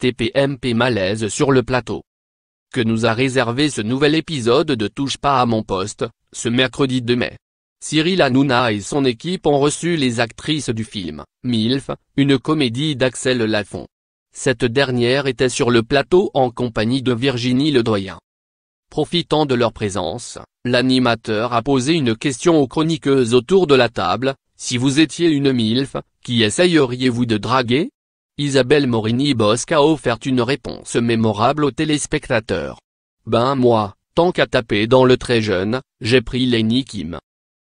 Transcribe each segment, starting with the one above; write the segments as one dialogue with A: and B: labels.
A: TPMP
B: Malaise sur le plateau. Que nous a réservé ce nouvel épisode de Touche pas à mon poste, ce mercredi 2 mai. Cyril Hanouna et son équipe ont reçu les actrices du film, MILF, une comédie d'Axel Lafont. Cette dernière était sur le plateau en compagnie de Virginie Ledoyen. Profitant de leur présence, l'animateur a posé une question aux chroniqueuses autour de la table, si vous étiez une MILF, qui essayeriez-vous de draguer Isabelle Morini-Bosque a offert une réponse mémorable aux téléspectateurs. Ben moi, tant qu'à taper dans le très jeune, j'ai pris Lenny Kim.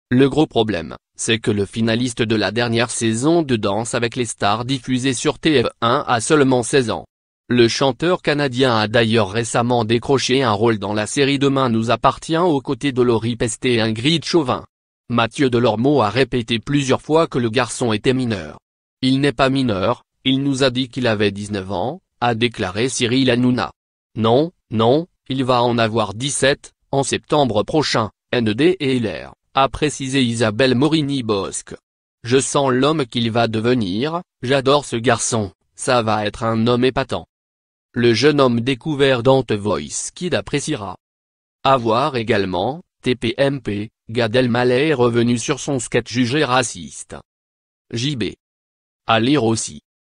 B: Le gros problème, c'est que le finaliste de la dernière saison de Danse avec les stars diffusée sur TF1 a seulement 16 ans. Le chanteur canadien a d'ailleurs récemment décroché un rôle dans la série Demain nous appartient aux côtés de Laurie Pesté et Ingrid Chauvin. Mathieu Delormeau a répété plusieurs fois que le garçon était mineur. Il n'est pas mineur, il nous a dit qu'il avait 19 ans, a déclaré Cyril Hanouna. Non, non, il va en avoir 17, en septembre prochain, ND et LR, a précisé Isabelle Morini-Bosque. Je sens l'homme qu'il va devenir, j'adore ce garçon, ça va être un homme épatant. Le jeune homme découvert dans The Voice Kid appréciera. À voir également, TPMP, Gad Elmaleh est revenu sur son sketch jugé raciste.
A: JB. À lire aussi.